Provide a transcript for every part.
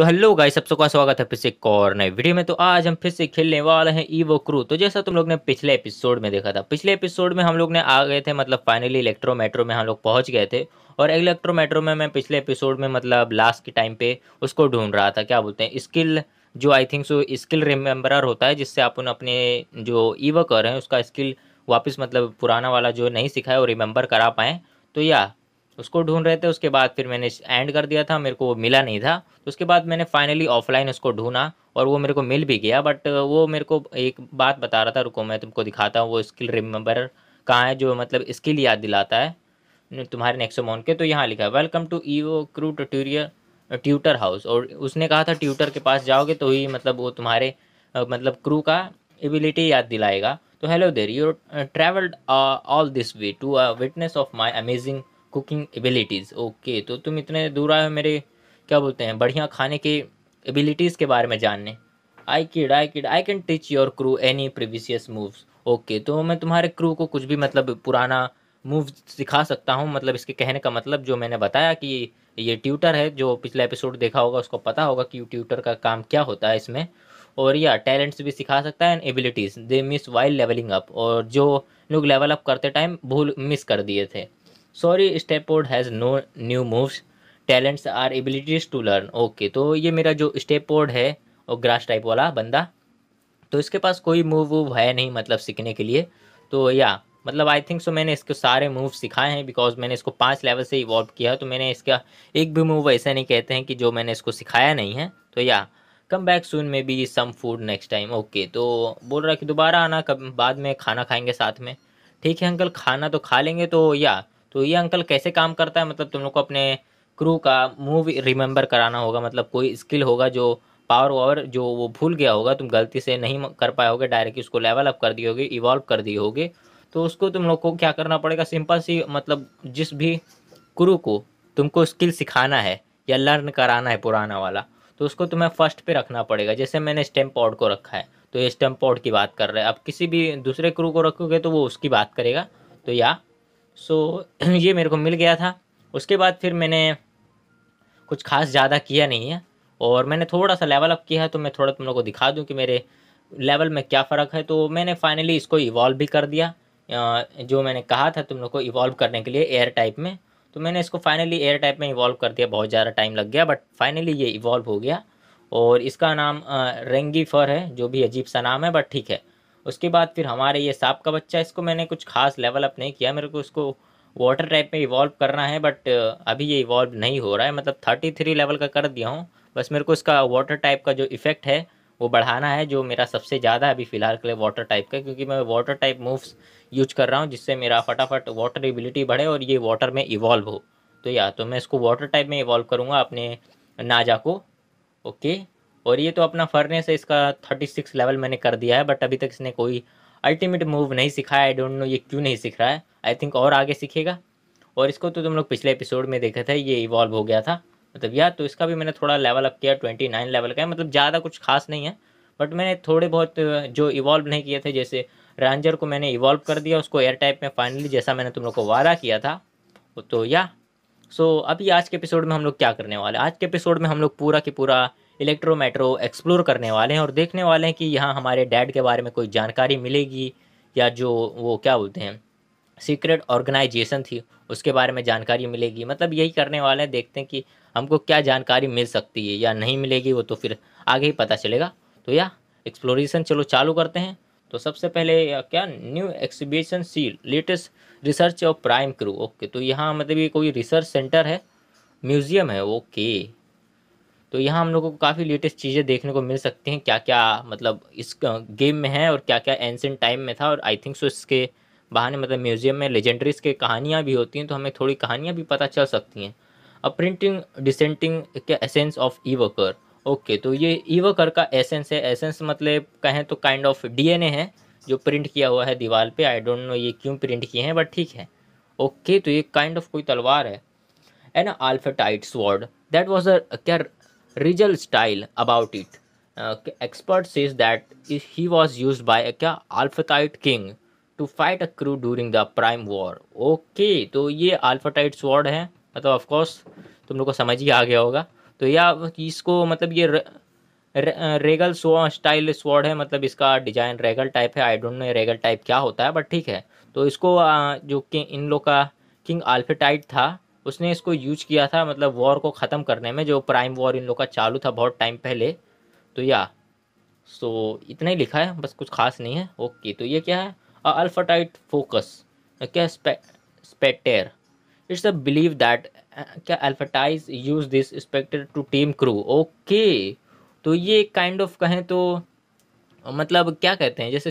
तो hello guys सब सबका स्वागत है फिर से एक और नए वीडियो में तो आज हम फिर से खेलने वाले हैं ईवो क्रू तो जैसा तुम लोग ने पिछले एपिसोड में देखा था पिछले एपिसोड में हम लोग ने आ गए थे मतलब फाइनली इलेक्ट्रो मेट्रो में हम लोग पहुंच गए थे और इलेक्ट्रो मेट्रो में मैं पिछले एपिसोड में मतलब लास्ट के टाइम पे उसको ढूंढ रहा था क्या बोलते हैं स्किल जो आई थिंक सो स्किल रिमेम्बरर होता है जिससे आप उन अपने जो ईवो कर रहे हैं उसका स्किल वापस मतलब पुराना वाला जो नहीं सिखाया वो रिमेम्बर करा पाएँ तो या उसको ढूंढ रहे थे उसके बाद फिर मैंने एंड कर दिया था मेरे को वो मिला नहीं था तो उसके बाद मैंने फाइनली ऑफलाइन उसको ढूंढा और वो मेरे को मिल भी गया बट वो मेरे को एक बात बता रहा था रुको मैं तुमको दिखाता हूँ वो स्किल रिमेंबर कहाँ है जो मतलब स्किल याद दिलाता है तुम्हारे नेक्सोमोन के तो यहाँ लिखा है welcome to e crew tutorial tutor house और उसने कहा था ट्यूटर के पास जाओगे तो ही मतलब वो तुम्हारे मतलब क्रू का एबिलिटी याद दिलाएगा तो hello there you travelled all this way to a witness of my amazing cooking abilities okay तो तुम इतने दूर आए हो मेरे क्या बोलते हैं बढ़िया खाने के एबिलिटीज़ के बारे में जानने I kid I kid I can teach your crew any previous moves okay तो मैं तुम्हारे क्रू को कुछ भी मतलब पुराना मूव सिखा सकता हूँ मतलब इसके कहने का मतलब जो मैंने बताया कि ये ट्यूटर है जो पिछला एपिसोड देखा होगा उसको पता होगा कि ट्यूटर का काम क्या होता है इसमें और या टैलेंट्स भी सिखा सकता है and abilities they miss while levelling up और जो लोग लेवल अप करते टाइम भूल मिस कर दिए थे sorry Stepward has no new moves talents or abilities to learn okay तो ये मेरा जो बोर्ड है और ग्रास टाइप वाला बंदा तो इसके पास कोई मूव वूव है नहीं मतलब सीखने के लिए तो या मतलब आई थिंक सो मैंने इसके सारे मूव सिखाए हैं बिकॉज मैंने इसको पांच लेवल से इवॉल्व किया तो मैंने इसका एक भी मूव ऐसा नहीं कहते हैं कि जो मैंने इसको सिखाया नहीं है तो या कम बैक सून में be some food next time okay तो बोल रहा कि दोबारा आना कब बाद में खाना खाएंगे साथ में ठीक है अंकल खाना तो खा लेंगे तो या तो ये अंकल कैसे काम करता है मतलब तुम लोग को अपने क्रू का मूव रिमेंबर कराना होगा मतलब कोई स्किल होगा जो पावर वावर जो वो भूल गया होगा तुम गलती से नहीं कर पाए होगे डायरेक्ट उसको लेवल अप कर दिए होगे इवॉल्व कर दिए होगे तो उसको तुम लोग को क्या करना पड़ेगा सिंपल सी मतलब जिस भी क्रू को तुमको स्किल सिखाना है या लर्न कराना है पुराना वाला तो उसको तुम्हें फर्स्ट पे रखना पड़ेगा जैसे मैंने स्टेम्प पॉड को रखा है तो ये स्टेम्प पॉड की बात कर रहे हैं अब किसी भी दूसरे क्रू को रखोगे तो वो उसकी बात करेगा तो या सो ये मेरे को मिल गया था उसके बाद फिर मैंने कुछ खास ज़्यादा किया नहीं है और मैंने थोड़ा सा लेवल अप किया है तो मैं थोड़ा तुम लोग को दिखा दूँ कि मेरे लेवल में क्या फ़र्क है तो मैंने फाइनली इसको इवॉल्व भी कर दिया जो मैंने कहा था तुम लोग को इवॉल्व करने के लिए एयर टाइप में तो मैंने इसको फाइनली एयर टाइप में इवॉल्व कर दिया बहुत ज़्यादा टाइम लग गया बट फाइनली ये इवॉल्व हो गया और इसका नाम रेंगी फर है जो भी अजीब सा नाम है बट ठीक है उसके बाद फिर हमारे ये सांप का बच्चा इसको मैंने कुछ खास लेवल अप नहीं किया मेरे को उसको वाटर टाइप में इवॉल्व करना है बट अभी ये इवॉल्व नहीं हो रहा है मतलब थर्टी थ्री लेवल का कर दिया हूँ बस मेरे को इसका वाटर टाइप का जो इफेक्ट है वो बढ़ाना है जो मेरा सबसे ज़्यादा अभी फ़िलहाल के लिए वाटर टाइप का क्योंकि मैं वाटर टाइप मूव्स यूज कर रहा हूँ जिससे मेरा फटाफट वाटर एबिलिटी बढ़े और ये वाटर में इवॉल्व हो तो या तो मैं इसको वाटर टाइप में इवॉल्व करूँगा अपने नाजा को ओके और ये तो अपना फर्नेस है इसका थर्टी सिक्स लेवल मैंने कर दिया है बट अभी तक इसने कोई अल्टीमेट मूव नहीं सिखाया आई डोंट नो ये क्यों नहीं सीख रहा है आई थिंक और आगे सीखेगा और इसको तो तुम लोग पिछले एपिसोड में देखे थे ये इवॉल्व हो गया था मतलब यार तो इसका भी मैंने थोड़ा लेवल अप किया ट्वेंटी नाइन लेवल का है मतलब ज़्यादा कुछ खास नहीं है बट मैंने थोड़े बहुत जो इवॉल्व नहीं किए थे जैसे रेंजर को मैंने इवॉल्व कर दिया उसको एयर टाइप में फाइनली जैसा मैंने तुम लोग को वादा किया था तो या सो अभी आज के एपिसोड में हम लोग क्या करने वाले आज के एपिसोड में हम लोग पूरा के पूरा इलेक्ट्रो मेट्रो एक्सप्लोर करने वाले हैं और देखने वाले हैं कि यहाँ हमारे डैड के बारे में कोई जानकारी मिलेगी या जो वो क्या बोलते हैं सीक्रेट ऑर्गेनाइजेशन थी उसके बारे में जानकारी मिलेगी मतलब यही करने वाले हैं देखते हैं कि हमको क्या जानकारी मिल सकती है या नहीं मिलेगी वो तो फिर आगे ही पता चलेगा तो या एक्सप्लोरेशन चलो चालू करते हैं तो सबसे पहले क्या new exhibition see latest research of prime crew okay तो यहाँ मतलब ये कोई रिसर्च सेंटर है म्यूज़ियम है ओके तो यहाँ हम लोगों को काफ़ी लेटेस्ट चीज़ें देखने को मिल सकती हैं क्या क्या मतलब इस गेम में है और क्या क्या एंसेंट टाइम में था और आई थिंक सो इसके बहाने मतलब म्यूज़ियम में लेजेंडरीज के कहानियाँ भी होती हैं तो हमें थोड़ी कहानियाँ भी पता चल सकती हैं अब प्रिंटिंग डिसेंटिंग के essence of evoker okay तो ये ई वर्कर का एसेंस है एसेंस मतलब कहें तो काइंड ऑफ डीएनए है जो प्रिंट किया हुआ है दीवार पे आई डोंट नो ये क्यों प्रिंट किए हैं बट ठीक है ओके तो ये काइंड ऑफ कोई तलवार है an Alphatite sword that was a क्या regal style about it expert sees that he was use by क्या Alphatite king to fight a crew during the prime war okay तो ये अल्फाटाइट sword है मतलब of course तुम लोग को समझ ही आ गया होगा तो यह इसको मतलब ये रेगल स्टाइल स्वॉर्ड है मतलब इसका डिजाइन रेगल टाइप है I don't know regal type क्या होता है बट ठीक है तो इसको uh, जो कि इन लोग का किंग आल्फेटाइट था उसने इसको यूज किया था मतलब वॉर को ख़त्म करने में जो प्राइम वॉर इन लोग का चालू था बहुत टाइम पहले तो या सो इतना ही लिखा है बस कुछ खास नहीं है ओके तो ये क्या है अल्फाटाइट फोकस uh, क्या sceptre it's a believe that क्या Alphatites use this sceptre to team crew okay तो ये काइंड ऑफ कहें तो मतलब क्या कहते हैं जैसे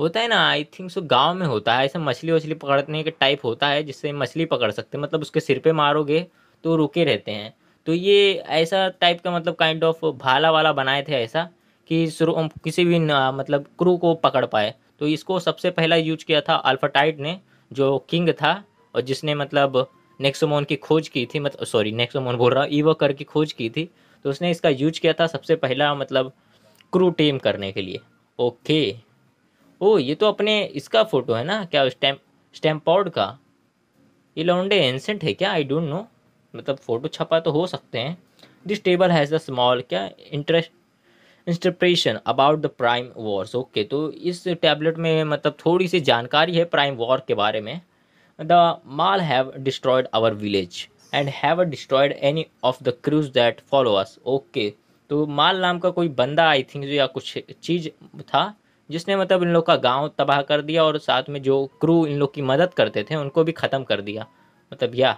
होता है ना आई थिंक सो गांव में होता है ऐसा मछली वछली पकड़ने के टाइप होता है जिससे मछली पकड़ सकते हैं मतलब उसके सिर पे मारोगे तो रुके रहते हैं तो ये ऐसा टाइप का मतलब काइंड ऑफ भाला वाला बनाए थे ऐसा कि शुरू किसी भी मतलब क्रू को पकड़ पाए तो इसको सबसे पहला यूज किया था अल्फाटाइट ने जो किंग था और जिसने मतलब नेक्सोमोन की खोज की थी मतलब सॉरी नेक्सोमोन बोल रहा ईवो कर की खोज की थी तो उसने इसका यूज किया था सबसे पहला मतलब क्रू टीम करने के लिए ओके ओ ये तो अपने इसका फ़ोटो है ना क्या स्टैम्प स्टैम्पॉड का ये लौंडे एंसेंट है क्या आई डोंट नो मतलब फ़ोटो छपा तो हो सकते हैं this table has the small क्या interest interpretation about the prime wars okay तो इस टैबलेट में मतलब थोड़ी सी जानकारी है प्राइम वॉर के बारे में the Mal have destroyed our village and have destroyed any of the crews that follow us okay तो माल नाम का कोई बंदा आई थिंक या कुछ चीज़ था जिसने मतलब इन लोग का गांव तबाह कर दिया और साथ में जो क्रू इन लोग की मदद करते थे उनको भी ख़त्म कर दिया मतलब या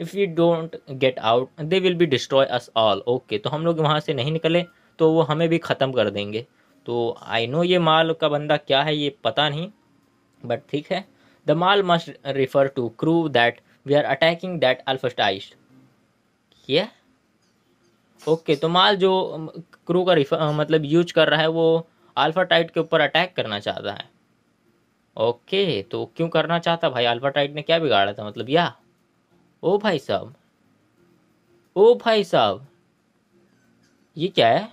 if you don't get out they will be destroy us all okay तो हम लोग वहाँ से नहीं निकले तो वो हमें भी ख़त्म कर देंगे तो आई नो ये माल का बंदा क्या है ये पता नहीं बट ठीक है the Mal must refer to crew that we are attacking that Alphatites क्या ओके तो माल जो क्रू का रिफर मतलब यूज कर रहा है वो अल्फा टाइट के ऊपर अटैक करना चाहता है ओके तो क्यों करना चाहता भाई अल्फा टाइट ने क्या बिगाड़ा था मतलब या ओ भाई साहब ओ भाई साहब ये क्या है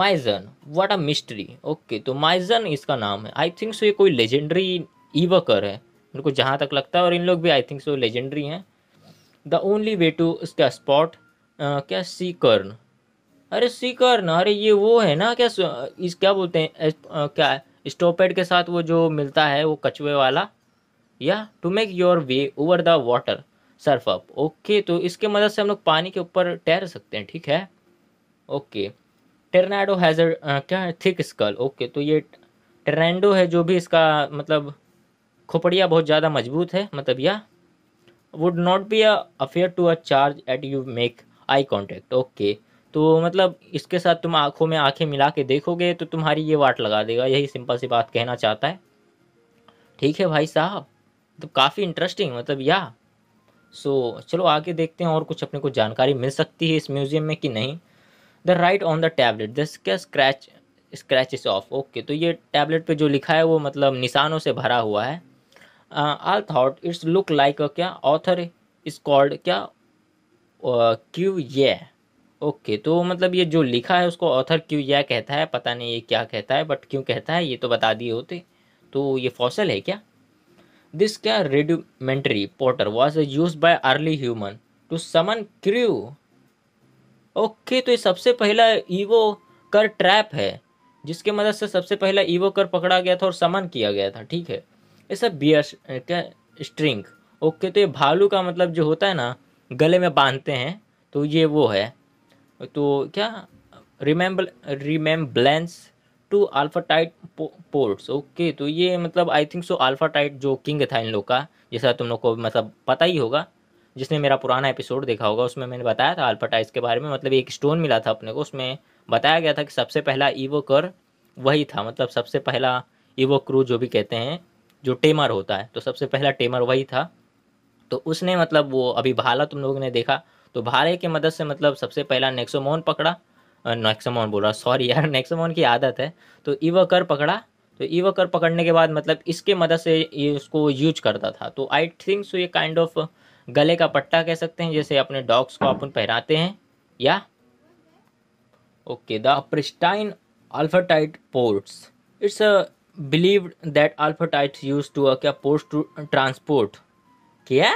Maizen what a mystery okay तो माइजन इसका नाम है आई थिंक सो ये कोई लेजेंडरी ईवकर है मेरे को जहाँ तक लगता है और इन लोग भी आई थिंक सो लेजेंडरी हैं द ओनली वे टू इसका स्पॉट क्या सी कर्न अरे सीकर ना अरे ये वो है ना क्या इस क्या बोलते हैं क्या क्या स्टोपेड के साथ वो जो मिलता है वो कछुए वाला या to make your way over the water surf up okay तो इसके मदद से हम लोग पानी के ऊपर तैर सकते हैं ठीक है ओके टर्नाडो हैज़ क्या है थिक स्कल ओके तो ये टेरनेडो है जो भी इसका मतलब खोपड़िया बहुत ज़्यादा मजबूत है मतलब या would not be afraid to a charge at you make eye contact okay तो मतलब इसके साथ तुम आँखों में आँखें मिला के देखोगे तो तुम्हारी ये वाट लगा देगा यही सिंपल सी बात कहना चाहता है ठीक है भाई साहब तो काफ़ी इंटरेस्टिंग मतलब या सो चलो आगे देखते हैं और कुछ अपने को जानकारी मिल सकती है इस म्यूज़ियम में कि नहीं the right on the tablet this क्या स्क्रैच इस ऑफ ओके तो ये टैबलेट पे जो लिखा है वो मतलब निशानों से भरा हुआ है all thought it's look like क्या ऑथर इज कॉल्ड क्या क्यू ये ओके तो मतलब ये जो लिखा है उसको ऑथर क्यों यह कहता है पता नहीं ये क्या कहता है बट क्यों कहता है ये तो बता दिए होते तो ये फॉसल है क्या दिस क्या rudimentary portal was use by early human to summon crew okay तो ये सबसे पहला ईवो कर ट्रैप है जिसके मदद से सबसे पहला ईवो कर पकड़ा गया था और समन किया गया था ठीक है ये सब बियर क्या स्ट्रिंग ओके तो ये भालू का मतलब जो होता है ना गले में बांधते हैं तो ये वो है तो क्या resemble resemblance to Alphatite tight ports okay तो ये मतलब I think so Alphatite tight जो किंग था इन लोग का जैसा तुम लोग को मतलब पता ही होगा जिसने मेरा पुराना एपिसोड देखा होगा उसमें मैंने बताया था अल्फाटाइट्स टाइट्स के बारे में मतलब एक स्टोन मिला था अपने को उसमें बताया गया था कि सबसे पहला ईवो कर वही था मतलब सबसे पहला ईवो क्रू जो भी कहते हैं जो टेमर होता है तो सबसे पहला टेमर वही था तो उसने मतलब वो अभी भाला तुम लोगों ने देखा तो भारे की मदद से मतलब सबसे पहला नेक्सोमोन पकड़ा नेक्सोमोन बोल रहा सॉरी यार नेक्सोमोन की आदत है तो ईवकर पकड़ा तो ईवकर पकड़ने के बाद मतलब इसके मदद से उसको यूज करता था तो आई थिंक सो ये काइंड ऑफ गले का पट्टा कह सकते हैं जैसे अपने डॉग्स को अपन पहनाते हैं या okay the pristine Alphatite ports it's believe that Alphatite use to क्या पोर्ट्स टू ट्रांसपोर्ट क्या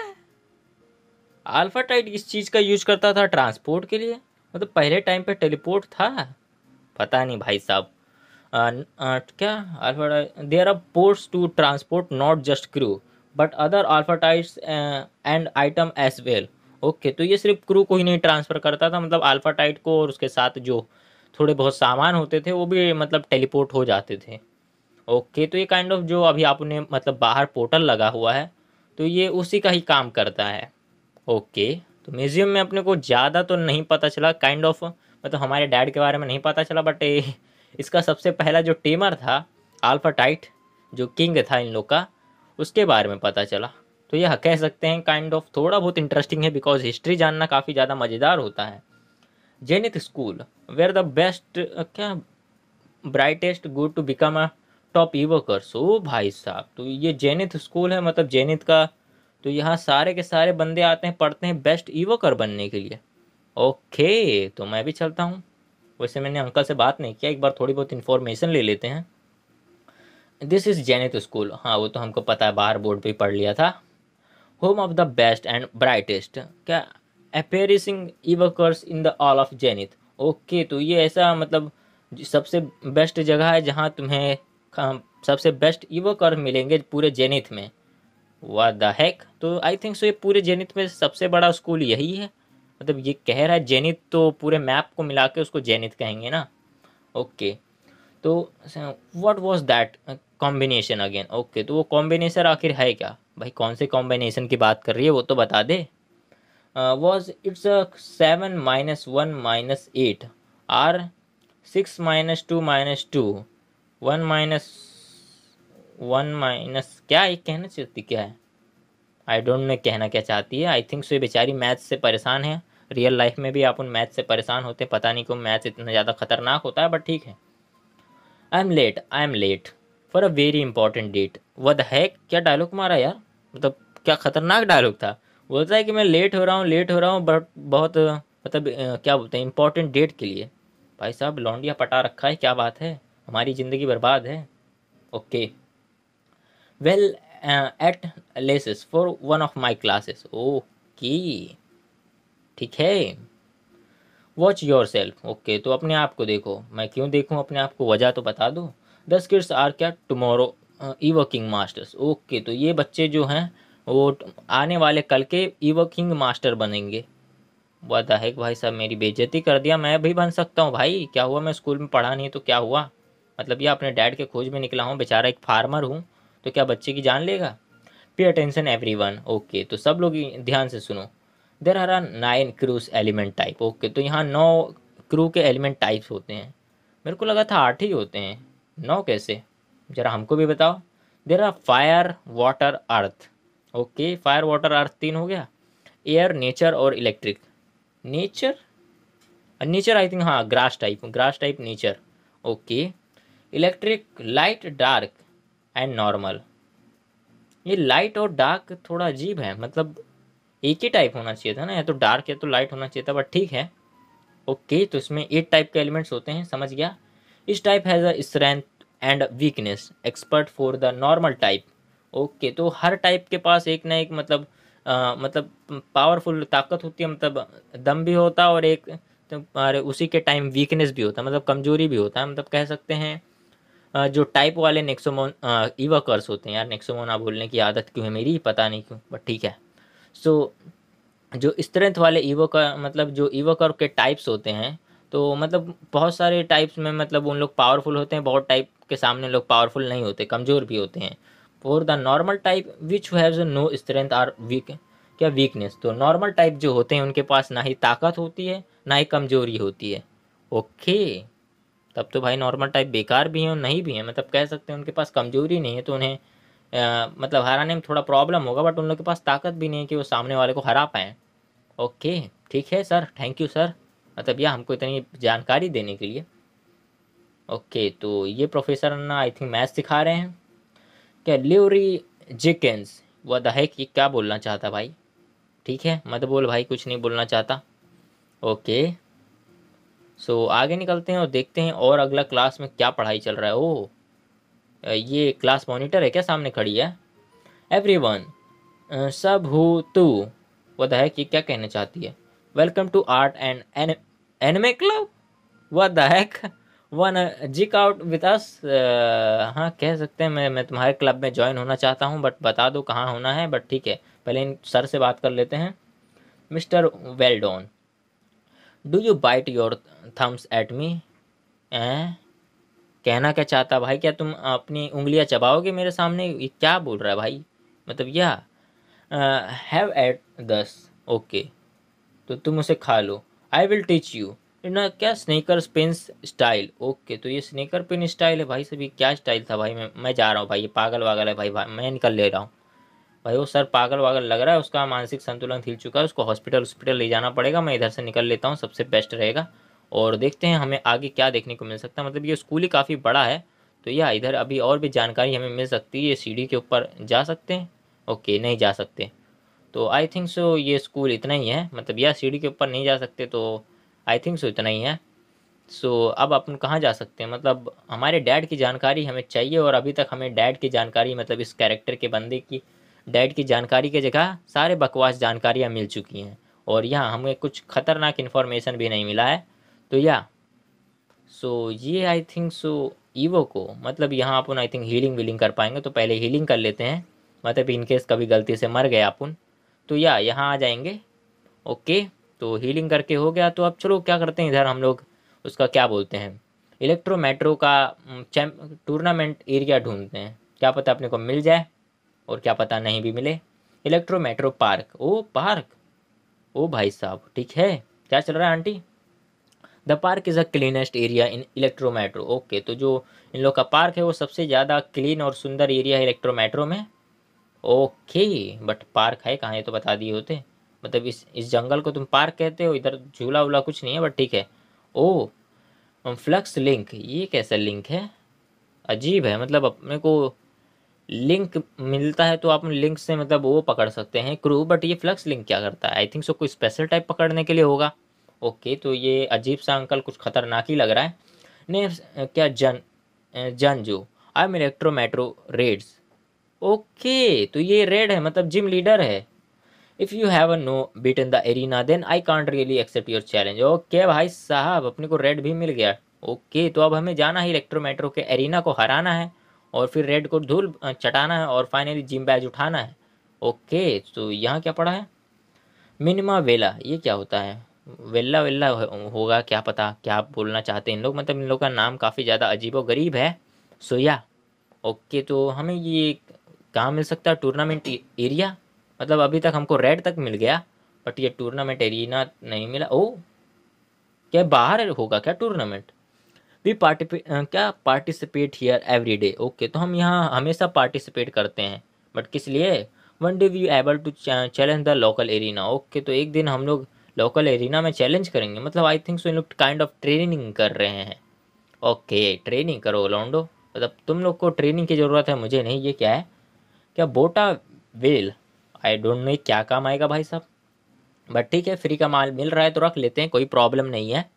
टाइट इस चीज़ का यूज करता था ट्रांसपोर्ट के लिए मतलब पहले टाइम पे टेलीपोर्ट था पता नहीं भाई साहब क्या tight there are ports to transport not just crew but other tights and item as well okay तो ये सिर्फ क्रू को ही नहीं ट्रांसफ़र करता था मतलब टाइट को और उसके साथ जो थोड़े बहुत सामान होते थे वो भी मतलब टेलीपोर्ट हो जाते थे ओके तो ये काइंड ऑफ जो अभी आपने मतलब बाहर पोर्टल लगा हुआ है तो ये उसी का ही काम करता है ओके तो म्यूज़ियम में अपने को ज़्यादा तो नहीं पता चला काइंड ऑफ मतलब हमारे डैड के बारे में नहीं पता चला बट इसका सबसे पहला जो टेमर था आल्फा टाइट जो किंग था इन लोग का उसके बारे में पता चला तो यह कह सकते हैं काइंड ऑफ थोड़ा बहुत इंटरेस्टिंग है बिकॉज हिस्ट्री जानना काफ़ी ज़्यादा मज़ेदार होता है Zenith school where the best क्या brightest good to become a top evokers ओ भाई साहब तो ये जेनिथ स्कूल है मतलब जेनिथ का तो यहाँ सारे के सारे बंदे आते हैं पढ़ते हैं बेस्ट ईवोकर बनने के लिए ओके तो मैं भी चलता हूँ वैसे मैंने अंकल से बात नहीं किया एक बार थोड़ी बहुत इन्फॉर्मेशन ले लेते हैं दिस इज़ जेनित स्कूल हाँ वो तो हमको पता है बाहर बोर्ड पर पढ़ लिया था home of the best and brightest क्या aspiring evokers in the all of Zenith okay तो ये ऐसा मतलब सबसे बेस्ट जगह है जहाँ तुम्हें हाँ, सबसे बेस्ट ईवकर मिलेंगे पूरे जेनिथ में वाह द हैक तो आई थिंक सो ये पूरे जेनित में सबसे बड़ा स्कूल यही है मतलब ये कह रहा है जेनित तो पूरे मैप को मिला के उसको जेनित कहेंगे ना ओके तो what was that combination again okay तो वो कॉम्बिनेशन आखिर है क्या भाई कौन से कॉम्बिनेशन की बात कर रही है वो तो बता दे was it's seven minus one minus eight are six minus two minus two one minus one minus क्या ये कहना चाहती क्या है आई डोंट नो कहना क्या चाहती है आई थिंक सो ये बेचारी मैथ से परेशान है रियल लाइफ में भी आप उन मैथ से परेशान होते हैं पता नहीं क्यों मैथ इतना ज़्यादा खतरनाक होता है बट ठीक है I am late I am late for a very important date वह है क्या डायलॉग मारा यार मतलब क्या खतरनाक डायलॉग था बोलता है कि मैं लेट हो रहा हूँ लेट हो रहा हूँ बट बहुत मतलब क्या बोलते हैं इंपॉर्टेंट डेट के लिए भाई साहब लौंडिया पटा रखा है क्या बात है हमारी ज़िंदगी बर्बाद है okay well uh, at laces for one of my classes okay ठीक है वॉच योर सेल्फ ओके तो अपने आप को देखो मैं क्यों देखूँ अपने आप को वजह तो बता दो दस स्किड्स आर क्या tomorrow evoking masters okay तो ये बच्चे जो हैं वो आने वाले कल के ई वर्किंग मास्टर बनेंगे वादा तो है भाई साहब मेरी बेजती कर दिया मैं भी बन सकता हूँ भाई क्या हुआ मैं स्कूल में पढ़ा नहीं तो क्या हुआ मतलब ये अपने डैड के खोज में निकला हूँ बेचारा एक फार्मर हूँ तो क्या बच्चे की जान लेगा pay attention every one okay तो सब लोग ध्यान से सुनो there are are nine crews element type okay तो यहाँ नौ क्रू के एलिमेंट टाइप्स होते हैं मेरे को लगा था आठ ही होते हैं नौ कैसे ज़रा हमको भी बताओ there are fire water earth okay fire water earth तीन हो गया एयर नेचर और electric nature nature I think हाँ grass type grass type nature okay electric light dark and normal ये लाइट और डार्क थोड़ा अजीब है मतलब एक ही टाइप होना चाहिए था ना या तो डार्क या तो लाइट होना चाहिए था बट ठीक है ओके तो इसमें एट टाइप के एलिमेंट्स होते हैं समझ गया इस type has a strength and weakness except for the normal type okay तो हर टाइप के पास एक ना एक मतलब आ, मतलब पावरफुल ताकत होती है मतलब दम भी होता है और एक तो उसी के टाइम वीकनेस भी होता है मतलब कमजोरी भी होता है मतलब कह सकते हैं जो टाइप वाले नेक्सोमोन ईवकर्स होते हैं यार नेक्सोमोना बोलने की आदत क्यों है मेरी पता नहीं क्यों बट ठीक है सो so, जो स्ट्रेंथ वाले ईवकर मतलब जो ईवकर के टाइप्स होते हैं तो मतलब बहुत सारे टाइप्स में मतलब उन लोग पावरफुल होते हैं बहुत टाइप के सामने लोग पावरफुल नहीं होते कमज़ोर भी होते हैं for the normal type which has no strength or weak क्या वीकनेस तो नॉर्मल टाइप जो होते हैं उनके पास ना ही ताकत होती है ना ही कमज़ोरी होती है ओके okay. तब तो भाई नॉर्मल टाइप बेकार भी हैं और नहीं भी हैं मतलब कह सकते हैं उनके पास कमजोरी नहीं है तो उन्हें आ, मतलब हराने में थोड़ा प्रॉब्लम होगा बट उन लोग के पास ताकत भी नहीं है कि वो सामने वाले को हरा पाएँ ओके ठीक है सर थैंक यू सर मतलब यह हमको इतनी जानकारी देने के लिए ओके तो ये प्रोफेसर ना आई थिंक मैथ सिखा रहे हैं क्या ल्यूरी जिकेंस वह द कि क्या बोलना चाहता भाई ठीक है मत बोल भाई कुछ नहीं बोलना चाहता ओके सो आगे निकलते हैं और देखते हैं और अगला क्लास में क्या पढ़ाई चल रहा है ओ ये क्लास मॉनिटर है क्या सामने खड़ी है एवरी वन सब हो तू वह है कि क्या कहना चाहती है welcome to art and anime club वह दैक वन जिक आउट विद अस हाँ कह सकते हैं मैं मैं तुम्हारे क्लब में ज्वाइन होना चाहता हूँ बट बता दो कहाँ होना है बट ठीक है पहले इन सर से बात कर लेते हैं mister well do you bite your thumbs at me ए कहना क्या चाहता भाई क्या तुम अपनी उंगलियां चबाओगे मेरे सामने ये क्या बोल रहा है भाई मतलब यह हैव एट दस ओके तो तुम उसे खा लो I will teach you in क्या स्नेकर पिन स्टाइल ओके तो ये स्नेकर पिन स्टाइल है भाई सभी क्या स्टाइल था भाई मैं मैं जा रहा हूँ भाई ये पागल वागल है भाई, भाई मैं निकल ले रहा हूँ भाई वो सर पागल वागल लग रहा है उसका मानसिक संतुलन हिल चुका है उसको हॉस्पिटल हॉस्पिटल ले जाना पड़ेगा मैं इधर से निकल लेता हूँ सबसे बेस्ट रहेगा और देखते हैं हमें आगे क्या देखने को मिल सकता है मतलब ये स्कूल ही काफ़ी बड़ा है तो या इधर अभी और भी जानकारी हमें मिल सकती है ये सीढ़ी के ऊपर जा सकते हैं ओके नहीं जा सकते तो आई थिंक सो ये स्कूल इतना ही है मतलब या सीढ़ी के ऊपर नहीं जा सकते तो आई थिंक सो इतना ही है सो so, अब अपन कहाँ जा सकते हैं मतलब हमारे डैड की जानकारी हमें चाहिए और अभी तक हमें डैड की जानकारी मतलब इस कैरेक्टर के बंदे की डैड की जानकारी की जगह सारे बकवास जानकारियाँ मिल चुकी हैं और यहाँ हमें कुछ ख़तरनाक इन्फॉर्मेशन भी नहीं मिला है तो या सो so, ये आई थिंक सो ईवो को मतलब यहाँ अपन आई थिंक हीलिंग वीलिंग कर पाएंगे तो पहले हीलिंग कर लेते हैं मतलब इनकेस कभी गलती से मर गए अपन तो या यहाँ आ जाएंगे ओके तो हीलिंग करके हो गया तो अब चलो क्या करते हैं इधर हम लोग उसका क्या बोलते हैं इलेक्ट्रो मेट्रो का टूर्नामेंट mm, एरिया ढूंढते हैं क्या पता अपने को मिल जाए और क्या पता नहीं भी मिले Electro Metro park oh park oh भाई साहब ठीक है क्या चल रहा है aunty the park is a cleanest area in Electro Metro okay तो जो इन लोग का पार्क है वो सबसे ज़्यादा क्लीन और सुंदर एरिया है इलेक्ट्रो मेट्रो में ओके बट पार्क है कहाँ ये तो बता दिए होते मतलब इस इस जंगल को तुम पार्क कहते हो इधर झूला वूला कुछ नहीं है बट ठीक है ओ फ्लक्स लिंक ये कैसा लिंक है अजीब है मतलब अपने को लिंक मिलता है तो आप लिंक से मतलब वो पकड़ सकते हैं क्रू बट ये फ्लक्स लिंक क्या करता है आई थिंक सो कोई स्पेशल टाइप पकड़ने के लिए होगा ओके तो ये अजीब सा अंकल कुछ खतरनाक ही लग रहा है ने क्या जन जन जो I am Electro Metro Reds okay तो ये रेड है मतलब जिम लीडर है if you have no beat in the arena then I can't really accept your challenge okay भाई साहब अपने को रेड भी मिल गया ओके okay, तो अब हमें जाना है इलेक्ट्रो मेट्रो के एरिना को हराना है और फिर रेड को धूल चटाना है और फाइनली जिम बैज उठाना है ओके तो यहाँ क्या पड़ा है मिनिमा वेला ये क्या होता है वेला वेला होगा क्या पता क्या बोलना चाहते हैं इन लोग मतलब इन लोग का नाम काफ़ी ज़्यादा अजीब और गरीब है सोया ओके तो हमें ये कहाँ मिल सकता है टूर्नामेंट एरिया मतलब अभी तक हमको रेड तक मिल गया बट ये टूर्नामेंट एरिया नहीं मिला ओ oh, क्या बाहर होगा क्या टूर्नामेंट वी पार्टिपे क्या participate here every day okay तो हम यहाँ हमेशा पार्टिसिपेट करते हैं बट किस लिए one day we able to challenge the local arena okay तो एक दिन हम लोग लोकल एरिना में चैलेंज करेंगे मतलब आई थिंक सो इन लोग काइंड ऑफ ट्रेनिंग कर रहे हैं ओके ट्रेनिंग करो लॉन्डो मतलब तुम लोग को ट्रेनिंग की ज़रूरत है मुझे नहीं ये क्या है क्या बोटा वेल आई डोंट नो क्या काम आएगा भाई साहब बट ठीक है फ्री का माल मिल रहा है तो रख लेते हैं कोई प्रॉब्लम नहीं है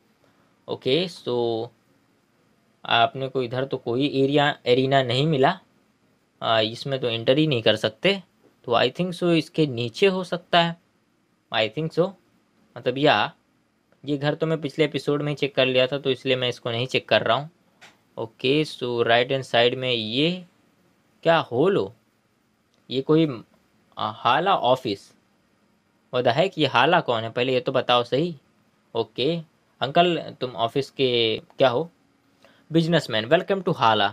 ओके सो आपने को इधर तो कोई एरिया एरिना नहीं मिला आ, इसमें तो एंटर ही नहीं कर सकते तो आई थिंक सो इसके नीचे हो सकता है आई थिंक सो मतलब या ये घर तो मैं पिछले एपिसोड में ही चेक कर लिया था तो इसलिए मैं इसको नहीं चेक कर रहा हूँ okay so right hand side में ये क्या होल हो ये कोई हाला ऑफिस वादा है कि हाला कौन है पहले ये तो बताओ सही ओके अंकल तुम ऑफिस के क्या हो businessman welcome to Hala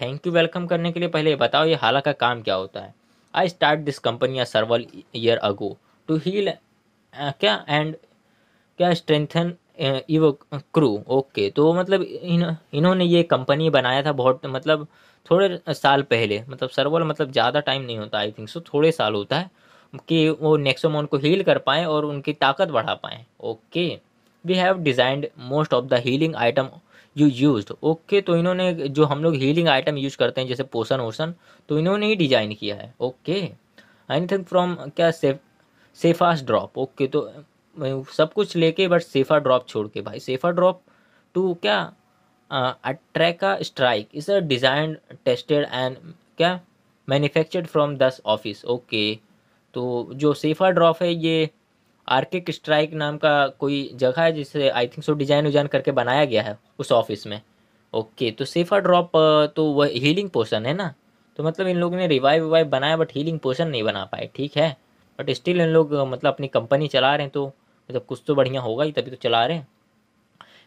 thank you welcome करने के लिए पहले ये बताओ ये हाला का काम क्या होता है आई स्टार्ट दिस कंपनी या several year ago to heal क्या एंड क्या स्ट्रेंथन वो क्रू ओके तो मतलब इन इन्होंने ये कंपनी बनाया था बहुत मतलब थोड़े साल पहले मतलब सर्वल मतलब ज़्यादा टाइम नहीं होता आई थिंक सो थोड़े साल होता है कि वो नेक्सोमोन को हील कर पाएँ और उनकी ताकत बढ़ा पाएँ okay we have designed most of the healing item you use okay तो इन्होंने जो हम लोग हीलिंग आइटम यूज करते हैं जैसे पोषण वोषण तो इन्होंने ही डिजाइन किया है ओके थिंक फ्रॉम क्या सेफ सेफास्ट ड्रॉप ओके तो सब कुछ लेके बट सेफा ड्रॉप छोड़ के भाई सेफा ड्रॉप टू क्या अट्रैका strike is a design tested and क्या manufactured from this office okay तो जो सेफा ड्रॉप है ये आर्किक स्ट्राइक नाम का कोई जगह है जिसे आई थिंक सो डिजाइन उजाइन करके बनाया गया है उस ऑफिस में ओके तो सेफा ड्रॉप तो वह हीलिंग पोशन है ना तो मतलब इन लोगों ने रिवाइव विवाइव बनाया बट हीलिंग पोशन नहीं बना पाए ठीक है बट स्टिल इन लोग मतलब अपनी कंपनी चला रहे हैं तो मतलब कुछ तो बढ़िया होगा ही तभी तो चला रहे हैं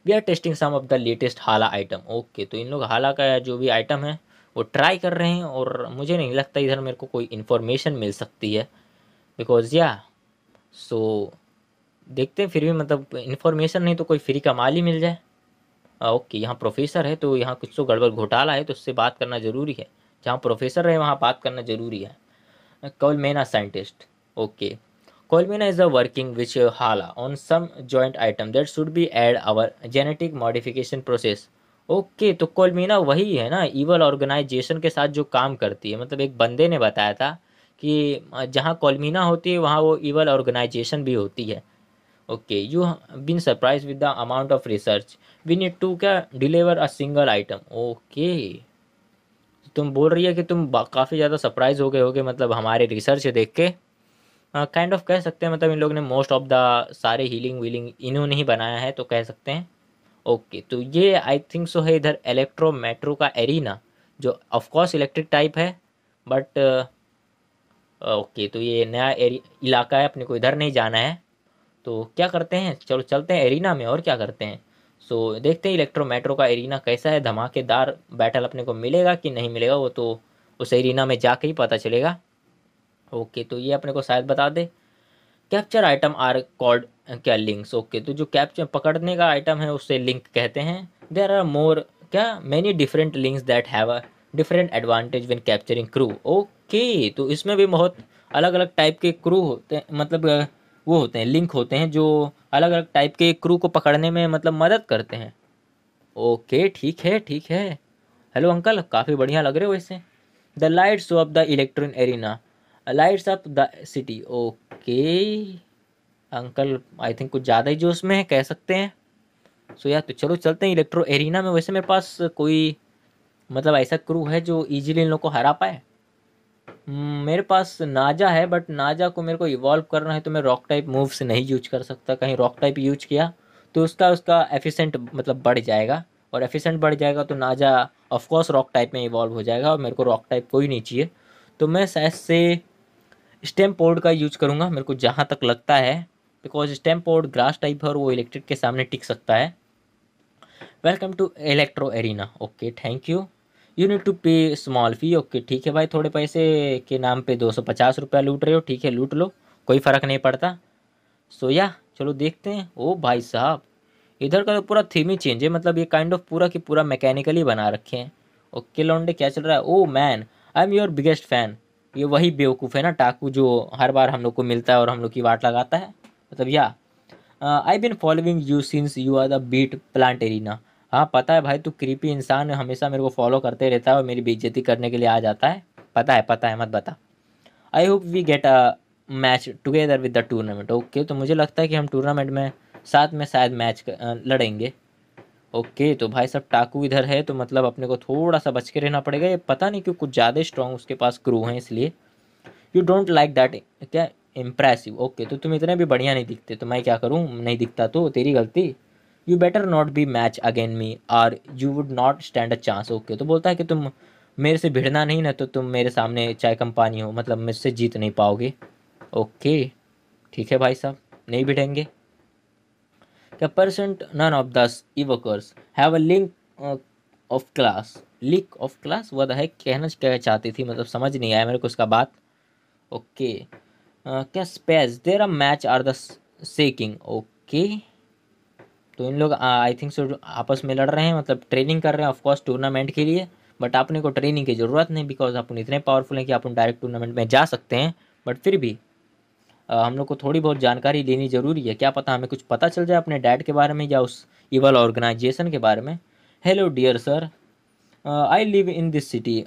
we are testing some of the latest Hala item okay तो इन लोग हाला का जो भी आइटम है वो ट्राई कर रहे हैं और मुझे नहीं लगता इधर मेरे को कोई इन्फॉर्मेशन मिल सकती है बिकॉज या सो so, देखते हैं फिर भी मतलब इन्फॉर्मेशन नहीं तो कोई फ्री का माल ही मिल जाए ओके यहाँ प्रोफेसर है तो यहाँ कुछ तो गड़बड़ घोटाला है तो उससे बात करना ज़रूरी है जहाँ प्रोफेसर रहे वहाँ बात करना ज़रूरी है Colmena scientist okay Colmena is a working with Hala on some joint item that should be add our genetic modification process okay okay, तो कोलमीना वही है ना इवल ऑर्गेनाइजेशन के साथ जो काम करती है मतलब एक बंदे ने बताया था कि जहाँ कॉलमीना होती है वहाँ वो इवल ऑर्गेनाइजेशन भी होती है okay you been surprise with the amount of research we need to क्या deliver a single item okay तुम बोल रही है कि तुम काफ़ी ज़्यादा सरप्राइज हो गए होगे मतलब हमारे रिसर्च देख के काइंड ऑफ कह सकते हैं मतलब इन लोग ने मोस्ट ऑफ द सारे हीलिंग वीलिंग इन्होंने ही बनाया है तो कह सकते हैं ओके okay, तो ये आई थिंक सो है इधर इलेक्ट्रो मेट्रो का एरिना जो ऑफकोर्स इलेक्ट्रिक टाइप है बट ओके तो ये नया इलाका है अपने को इधर नहीं जाना है तो क्या करते हैं चलो चलते हैं एरिना में और क्या करते हैं सो so, देखते हैं इलेक्ट्रो मेट्रो का एरिना कैसा है धमाकेदार बैटल अपने को मिलेगा कि नहीं मिलेगा वो तो उस एरिना में जा ही पता चलेगा ओके तो ये अपने को शायद बता दे कैप्चर आइटम आर कॉल्ड क्या लिंक्स ओके तो जो कैप्चर पकड़ने का आइटम है उसे लिंक कहते हैं देर आर मोर क्या many different links that have different advantage on capturing crew okay तो इसमें भी बहुत अलग अलग टाइप के क्रू होते हैं मतलब वो होते हैं लिंक होते हैं जो अलग अलग टाइप के क्रू को पकड़ने में मतलब मदद करते हैं ओके ठीक है ठीक है हेलो अंकल काफ़ी बढ़िया लग रहे हो वैसे the lights of the Electro arena lights of the city okay uncle I think कुछ ज़्यादा ही जो उसमें है कह सकते हैं सो so, यार तो चलो चलते हैं इलेक्ट्रो एरिना में वैसे मेरे पास कोई मतलब ऐसा क्रू है जो इजीली इन लोग को हरा पाए हम्म, मेरे पास नाजा है बट नाजा को मेरे को इवॉल्व करना है तो मैं रॉक टाइप मूव्स नहीं यूज कर सकता कहीं रॉक टाइप यूज किया तो उसका उसका एफिशेंट मतलब बढ़ जाएगा और एफिशेंट बढ़ जाएगा तो नाजा ऑफकोर्स रॉक टाइप में इवॉल्व हो जाएगा और मेरे को रॉक टाइप कोई नहीं चाहिए तो मैं सैस से स्टेम पोर्ड का यूज करूँगा मेरे को जहाँ तक लगता है because stump port grass type है और वो इलेक्ट्रिक के सामने टिक सकता है welcome to Electro arena okay thank you you need to pay small fee okay ठीक है भाई थोड़े पैसे के नाम पे दो सौ पचास रुपया लूट रहे हो ठीक है लूट लो कोई फ़र्क नहीं पड़ता सो या चलो देखते हैं ओ भाई साहब इधर का तो पूरा थीम ही चेंज है मतलब ये काइंड ऑफ पूरा कि पूरा मैकेनिकली बना रखे हैं ओके लौंडे क्या चल रहा है oh man I am your biggest fan ये वही बेवकूफ़ है ना टाकू जो हर बार हम लोग को मिलता है और हम लोग की वाट लगाता है मतलब yeah I been following you since you are the beat plant arena हाँ पता है भाई तू कृपी इंसान है हमेशा मेरे को फॉलो करते रहता है और मेरी बेइज्जती करने के लिए आ जाता है पता है पता है मत बता I hope we get a match together with the tournament okay तो मुझे लगता है कि हम टूर्नामेंट में साथ में शायद मैच लड़ेंगे ओके तो भाई सब टाकू इधर है तो मतलब अपने को थोड़ा सा बच के रहना पड़ेगा ये पता नहीं क्यों कुछ ज़्यादा स्ट्रॉन्ग उसके पास क्रू हैं इसलिए यू डोंट लाइक दैट क्या इम्प्रेसिव ओके तो तुम इतने भी बढ़िया नहीं दिखते तो मैं क्या करूँ नहीं दिखता तो तेरी गलती you better not be match again me or you would not stand a chance okay तो बोलता है कि तुम मेरे से भिड़ना नहीं ना तो तुम मेरे सामने चाहे कम पानी हो मतलब मुझसे जीत नहीं पाओगे ओके ठीक है भाई साहब नहीं भिड़ेंगे क्या percent none of these evokers have a link of class link of class वह है कहना क्या चाहती थी मतलब समझ नहीं आया मेरे को उसका बात ओके uh, क्या space there a match are the seeking okay तो इन लोग आई थिंक सो आपस में लड़ रहे हैं मतलब ट्रेनिंग कर रहे हैं ऑफकोर्स टूर्नामेंट के लिए बट आपने को ट्रेनिंग की ज़रूरत नहीं बिकॉज अपन इतने पावरफुल हैं कि आप डायरेक्ट टूर्नामेंट में जा सकते हैं बट फिर भी आ, हम लोग को थोड़ी बहुत जानकारी लेनी ज़रूरी है क्या पता हमें कुछ पता चल जाए अपने डैड के बारे में या उस इवल ऑर्गेनाइजेशन के बारे में hello dear sir I live in this city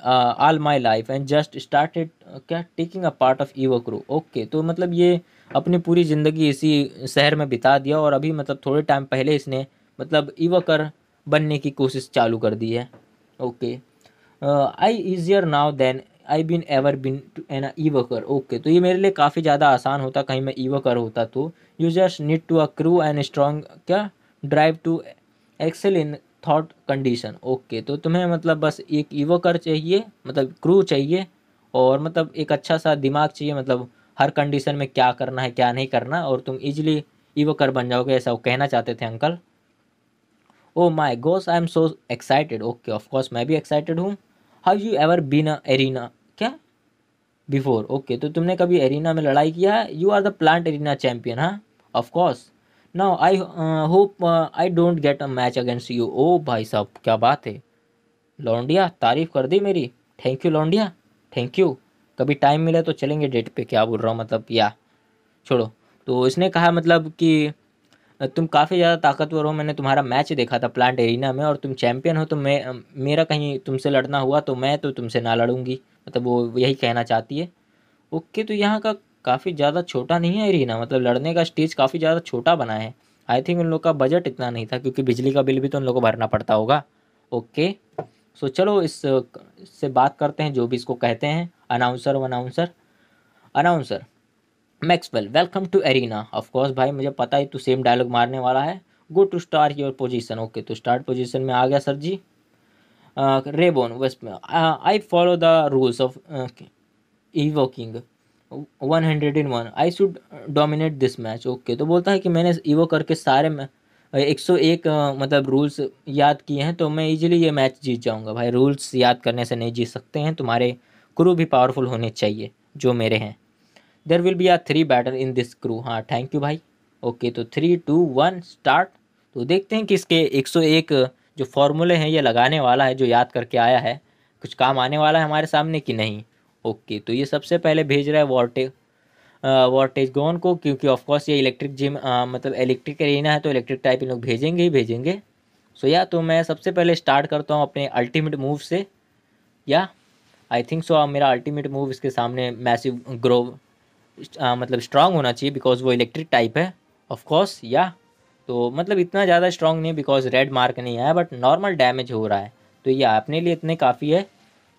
all my life and just started क्या taking a part of Evo crew okay तो मतलब ये अपनी पूरी ज़िंदगी इसी शहर में बिता दिया और अभी मतलब थोड़े टाइम पहले इसने मतलब इवकर बनने की कोशिश चालू कर दी है okay I easier now then I been ever been to an ई ओके तो ये मेरे लिए काफ़ी ज़्यादा आसान होता कहीं मैं ई वर्कर होता तो you just need to a crew and strong क्या drive to excel in that condition okay तो तुम्हें मतलब बस एक ई चाहिए मतलब क्रू चाहिए और मतलब एक अच्छा सा दिमाग चाहिए मतलब हर कंडीशन में क्या करना है क्या नहीं करना और तुम इजीली कर बन जाओगे ऐसा वो कहना चाहते थे uncle oh my gosh I am so excited okay of course मैं भी एक्साइटेड हूँ how you ever been a arena क्या बिफोर ओके तो तुमने कभी एरीना में लड़ाई किया है you are the plant arena champion हाँ of course now I hope I don't get a match against you oh भाई साहब क्या बात है लौंडिया तारीफ कर दी मेरी थैंक यू लौंडिया थैंक यू कभी टाइम मिला तो चलेंगे डेट पे क्या बोल रहा हूँ मतलब या छोड़ो तो इसने कहा मतलब कि तुम काफ़ी ज़्यादा ताकतवर हो मैंने तुम्हारा मैच देखा था प्लांट एरिना में और तुम चैम्पियन हो तो मैं मेरा कहीं तुमसे लड़ना हुआ तो मैं तो तुमसे ना लड़ूंगी मतलब वो यही कहना चाहती है ओके तो यहाँ का काफ़ी ज़्यादा छोटा नहीं है एरिना मतलब लड़ने का स्टेज काफ़ी ज़्यादा छोटा बना है आई थिंक उन लोग का बजट इतना नहीं था क्योंकि बिजली का बिल भी तो उन लोग को भरना पड़ता होगा ओके सो चलो इस से बात करते हैं जो भी इसको कहते हैं अनाउंसर वनाउंसर announcer Maxwell welcome to arena of course भाई मुझे पता है तू सेम डायलॉग मारने वाला है go to start your position okay तो स्टार्ट पोजिशन में आ गया सर जी रेबोन वेस्ट में I follow the rules of Evo King one hundred in one I should dominate this match okay तो बोलता है कि मैंने वो करके सारे एक सौ एक मतलब रूल्स याद किए हैं तो मैं इजीली ये मैच जीत जाऊंगा भाई रूल्स याद करने से नहीं जीत सकते हैं तुम्हारे क्रू भी पावरफुल होने चाहिए जो मेरे हैं there will be are three battle in this crew हाँ थैंक यू भाई ओके तो थ्री टू वन स्टार्ट तो देखते हैं कि इसके 101 जो फॉर्मूले हैं ये लगाने वाला है जो याद करके आया है कुछ काम आने वाला है हमारे सामने कि नहीं ओके तो ये सबसे पहले भेज रहा है वॉल्टेज वॉल्टेज गोन को क्योंकि ऑफकोर्स ये इलेक्ट्रिक जिम आ, मतलब इलेक्ट्रिक एरिना है तो इलेक्ट्रिक टाइप इन लोग भेजेंगे ही भेजेंगे सो या तो मैं सबसे पहले स्टार्ट करता हूँ अपने अल्टीमेट मूव से या आई थिंक सो मेरा अल्टीमेट मूव इसके सामने मैसिव ग्रो मतलब स्ट्रांग होना चाहिए बिकॉज वो इलेक्ट्रिक टाइप है ऑफकोर्स या तो मतलब इतना ज़्यादा स्ट्रांग नहीं बिकॉज रेड मार्क नहीं आया बट नॉर्मल डैमेज हो रहा है तो ये अपने लिए इतने काफ़ी है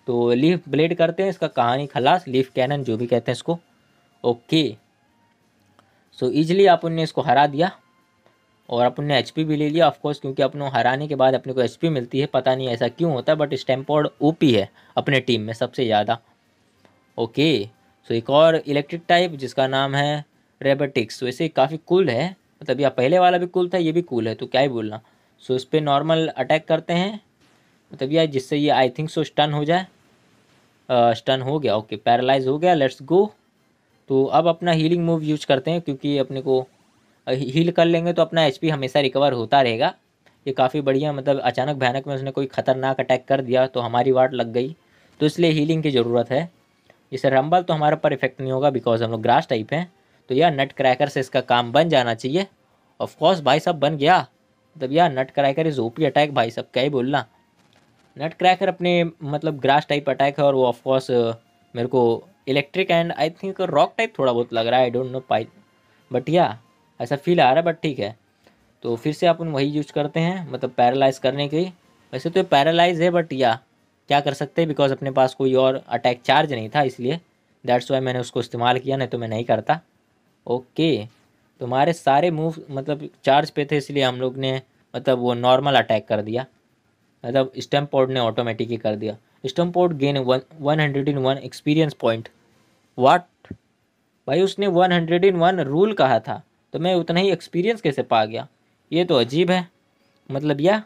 तो लीफ ब्लेड करते हैं इसका कहानी खलास लीफ कैनन जो भी कहते हैं इसको ओके सो ईजिली आप उनने इसको हरा दिया और अपन ने एच भी ले लिया ऑफकोर्स क्योंकि अपनों हराने के बाद अपने को एच मिलती है पता नहीं ऐसा क्यों होता है बट स्टैम्पोर्ड ओ है अपने टीम में सबसे ज़्यादा ओके सो एक और इलेक्ट्रिक टाइप जिसका नाम है रेबेटिक्स तो ऐसे काफ़ी कूल है मतलब यह पहले वाला भी कूल था ये भी कूल है तो क्या ही बोलना सो so, इस पर नॉर्मल अटैक करते हैं मतलब यह जिससे ये आई थिंक सो स्टन हो जाए स्टन uh, हो गया ओके okay, पैरालाइज हो गया लेट्स गो तो अब अपना हीलिंग मूव यूज करते हैं क्योंकि अपने को हील कर लेंगे तो अपना एच हमेशा रिकवर होता रहेगा ये काफ़ी बढ़िया मतलब अचानक भयानक में उसने कोई ख़तरनाक अटैक कर दिया तो हमारी वार्ड लग गई तो इसलिए हीलिंग की ज़रूरत है इसे रंबल तो हमारे पर इफेक्ट नहीं होगा बिकॉज हम लोग ग्रास टाइप हैं तो यह नट क्रैकर से इसका काम बन जाना चाहिए ऑफकोर्स भाई साहब बन गया मतलब यह nutcracker is OP attack भाई साहब क्या ही बोलना नट क्रैकर अपने मतलब ग्रास टाइप अटैक है और वो ऑफकोर्स मेरे को electric and I think rock type थोड़ा बहुत लग रहा है आई डोंट नो पाई बट या ऐसा फील आ रहा है बट ठीक है तो फिर से अपन वही यूज करते हैं मतलब पैरालाइज करने के वैसे तो ये पैरालाइज है बट या क्या कर सकते हैं बिकॉज अपने पास कोई और अटैक चार्ज नहीं था इसलिए दैट्स वाई मैंने उसको इस्तेमाल किया नहीं तो मैं नहीं करता ओके तुम्हारे सारे मूव मतलब चार्ज पे थे इसलिए हम लोग ने मतलब वो नॉर्मल अटैक कर दिया मतलब स्टम्प पोर्ट ने ऑटोमेटिक ही कर दिया stump port gain one one hundred in one experience point what भाई उसने one hundred in one rule कहा था तो मैं उतना ही एक्सपीरियंस कैसे पा गया ये तो अजीब है मतलब yeah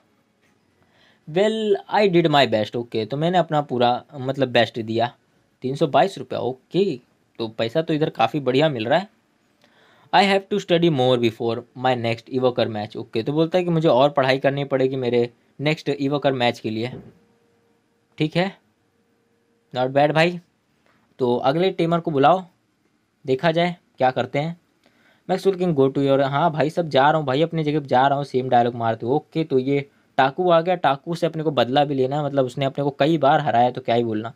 well I did my best okay तो मैंने अपना पूरा मतलब बेस्ट दिया तीन सौ बाईस रुपया ओके तो पैसा तो इधर काफ़ी बढ़िया मिल रहा है I have to study more before my next evoker match okay तो बोलता है कि मुझे और पढ़ाई करनी पड़ेगी मेरे नेक्स्ट इवोकर मैच के लिए ठीक है नॉट बैड भाई तो अगले टीमर को बुलाओ देखा जाए क्या करते हैं Maxwell King go to your हाँ भाई सब जा रहा हूँ भाई अपने जगह जा रहा हूँ सेम डायलॉग मारते ओके तो ये टाकू आ गया टाकू से अपने को बदला भी लेना है मतलब उसने अपने को कई बार हराया तो क्या ही बोलना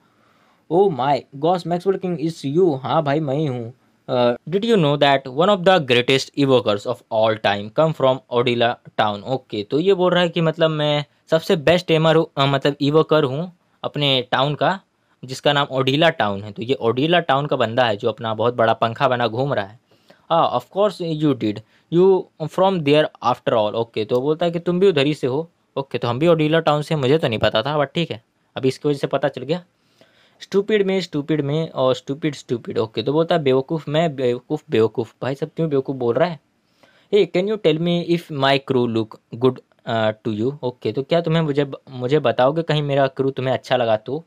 oh my gosh Maxwell King is you हाँ भाई मैं ही हूँ did you know that one of the greatest evokers of all time come from Odila Town okay तो ये बोल रहा है कि मतलब मैं सबसे बेस्ट एमर हूँ uh, मतलब इवोकर हूँ अपने टाउन का जिसका नाम ओडिला टाउन है तो ये ओडिला टाउन का बंदा है जो अपना बहुत बड़ा पंखा बना घूम रहा है हाँ of course you did you from there after all okay तो बोलता है कि तुम भी उधर ही से हो ओके okay, तो हम भी ओडीला टाउन से मुझे तो नहीं पता था बट ठीक है अभी इसकी वजह से पता चल गया स्टूपिड में स्टूपिड में और स्टूपिड स्टूपिड ओके तो बोलता है बेवकूफ़ मैं बेवकूफ़ बेवकूफ़ भाई सब क्यों बेवकूफ़ बोल रहा है hey can you tell me if my crew look good to you okay तो क्या तुम्हें मुझे मुझे बताओगे कहीं मेरा क्रू तुम्हें अच्छा लगा तो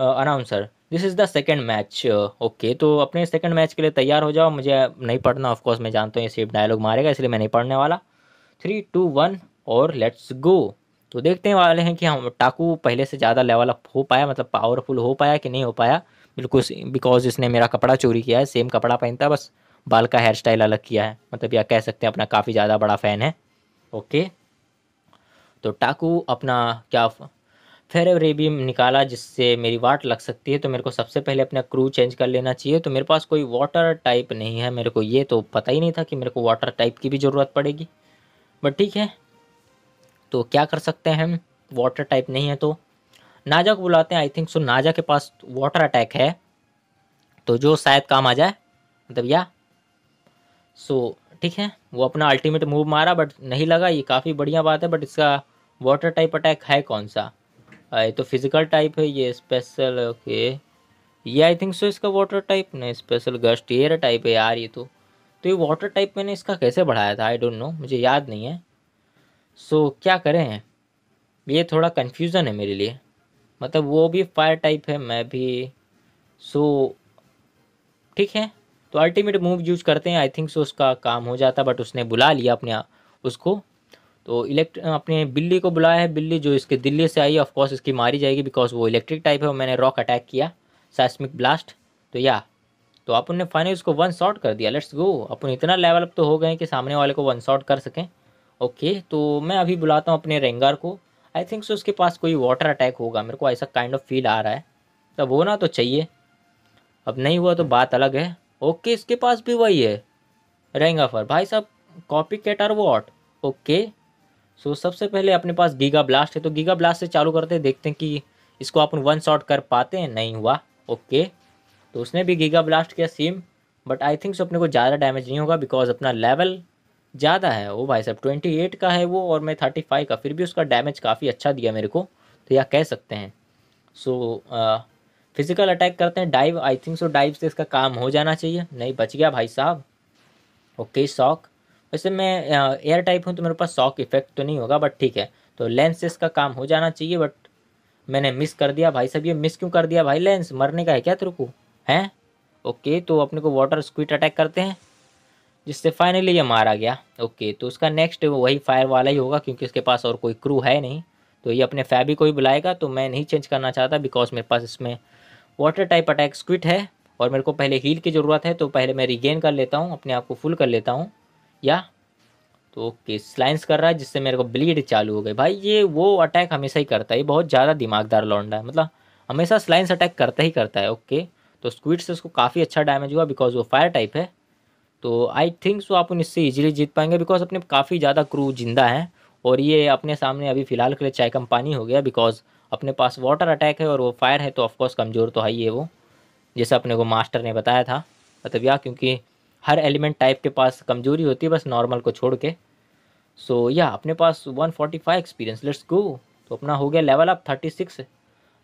announcer this is the second match okay तो अपने सेकेंड मैच के लिए तैयार हो जाओ मुझे नहीं पढ़ना ऑफकोर्स मैं जानता हूँ ये सिर्फ डायलॉग मारेगा इसलिए मैं नहीं पढ़ने वाला थ्री टू वन और लेट्स गो तो देखते हैं वाले हैं कि हम टाकू पहले से ज़्यादा लेवल अप हो पाया मतलब पावरफुल हो पाया कि नहीं हो पाया बिल्कुल बिकॉज इसने मेरा कपड़ा चोरी किया है सेम कपड़ा पहनता बस बाल का हेयर स्टाइल अलग किया है मतलब यह कह सकते हैं अपना काफ़ी ज़्यादा बड़ा फ़ैन है ओके तो टाकू अपना क्या फेरेवरी भी निकाला जिससे मेरी वाट लग सकती है तो मेरे को सबसे पहले अपना क्रू चेंज कर लेना चाहिए तो मेरे पास कोई वाटर टाइप नहीं है मेरे को ये तो पता ही नहीं था कि मेरे को वाटर टाइप की भी ज़रूरत पड़ेगी बट ठीक है तो क्या कर सकते हैं हम वाटर टाइप नहीं है तो नाजा को बुलाते हैं आई थिंक सो नाजा के पास वाटर अटैक है तो जो शायद काम आ जाए मतलब या सो ठीक है वो अपना अल्टीमेट मूव मारा बट नहीं लगा ये काफ़ी बढ़िया बात है बट इसका वाटर टाइप अटैक है कौन सा ये तो फिजिकल टाइप है ये स्पेशल ओके ये आई थिंक सो इसका वाटर टाइप नहीं स्पेशल गस्ट एयर टाइप है यार ये तो तो ये वाटर टाइप मैंने इसका कैसे बढ़ाया था आई डोंट नो मुझे याद नहीं है सो so, क्या करें ये थोड़ा कन्फ्यूज़न है मेरे लिए मतलब वो भी फायर टाइप है मैं भी सो so, ठीक है तो अल्टीमेट मूव यूज करते हैं आई थिंक सो उसका काम हो जाता बट उसने बुला लिया अपने उसको तो इलेक्ट अपने बिल्ली को बुलाया है बिल्ली जो इसके दिल्ली से आई है ऑफकोर्स इसकी मारी जाएगी बिकॉज वो इलेक्ट्रिक टाइप है और मैंने रॉक अटैक किया सैस्मिक ब्लास्ट तो या तो अपन ने फाइनली उसको वन शॉट कर दिया लेट्स गो अपन इतना लेवल अप तो हो गए कि सामने वाले को वन शॉट कर सकें ओके तो मैं अभी बुलाता हूँ अपने रेंगार को आई थिंक सो उसके पास कोई वाटर अटैक होगा मेरे को ऐसा काइंड ऑफ फील आ रहा है तब होना तो चाहिए अब नहीं हुआ तो बात अलग है ओके इसके पास भी वही है रेंगाफर भाई साहब copy cat are what okay so so, सबसे पहले अपने पास गीगा ब्लास्ट है तो गीगा ब्लास्ट से चालू करते हैं देखते हैं कि इसको अपन वन शॉट कर पाते हैं नहीं हुआ ओके तो उसने भी गीगा ब्लास्ट किया same but I think so अपने को ज़्यादा डैमेज नहीं होगा बिकॉज अपना लेवल ज़्यादा है वो भाई साहब ट्वेंटी एट का है वो और मैं थर्टी फाइव का फिर भी उसका डैमेज काफ़ी अच्छा दिया मेरे को तो यह कह सकते हैं सो फिज़िकल अटैक करते हैं dive I think so dive से इसका काम हो जाना चाहिए नहीं बच गया भाई साहब ओके शॉक वैसे मैं एयर टाइप हूँ तो मेरे पास शॉक इफेक्ट तो नहीं होगा बट ठीक है तो लेंसेस का काम हो जाना चाहिए बट मैंने मिस कर दिया भाई सब ये मिस क्यों कर दिया भाई लेंस मरने का है क्या तेरे को हैं ओके तो अपने को वाटर स्क्विट अटैक करते हैं जिससे फाइनली ये मारा गया ओके तो उसका नेक्स्ट वही फायर वाला ही होगा क्योंकि उसके पास और कोई क्रू है नहीं तो ये अपने फैबी को ही बुलाएगा तो मैं नहीं चेंज करना चाहता बिकॉज मेरे पास इसमें वाटर टाइप अटैक स्क्विट है और मेरे को पहले हील की ज़रूरत है तो पहले मैं रिगेन कर लेता हूँ अपने आप को फुल कर लेता हूँ या तो ओके स्लाइंस कर रहा है जिससे मेरे को ब्लीड चालू हो गई भाई ये वो अटैक हमेशा ही करता है ये बहुत ज़्यादा दिमागदार लौंडा है मतलब हमेशा स्लाइंस अटैक करता ही करता है ओके तो स्क्विड से उसको काफ़ी अच्छा डैमेज हुआ बिकॉज वो फायर टाइप है तो आई थिंक सो आप उन इससे ईजिली जीत पाएंगे बिकॉज अपने काफ़ी ज़्यादा क्रू जिंदा है और ये अपने सामने अभी फ़िलहाल के लिए चाय कम पानी हो गया बिकॉज अपने पास वाटर अटैक है और वो फायर है तो ऑफकोर्स कमज़ोर तो है ही है वो जैसे अपने को मास्टर ने बताया था मतलब या क्योंकि हर एलिमेंट टाइप के पास कमजोरी होती है बस नॉर्मल को छोड़ के सो so, या yeah, अपने पास 145 एक्सपीरियंस लेट्स गो तो अपना हो गया लेवल अप 36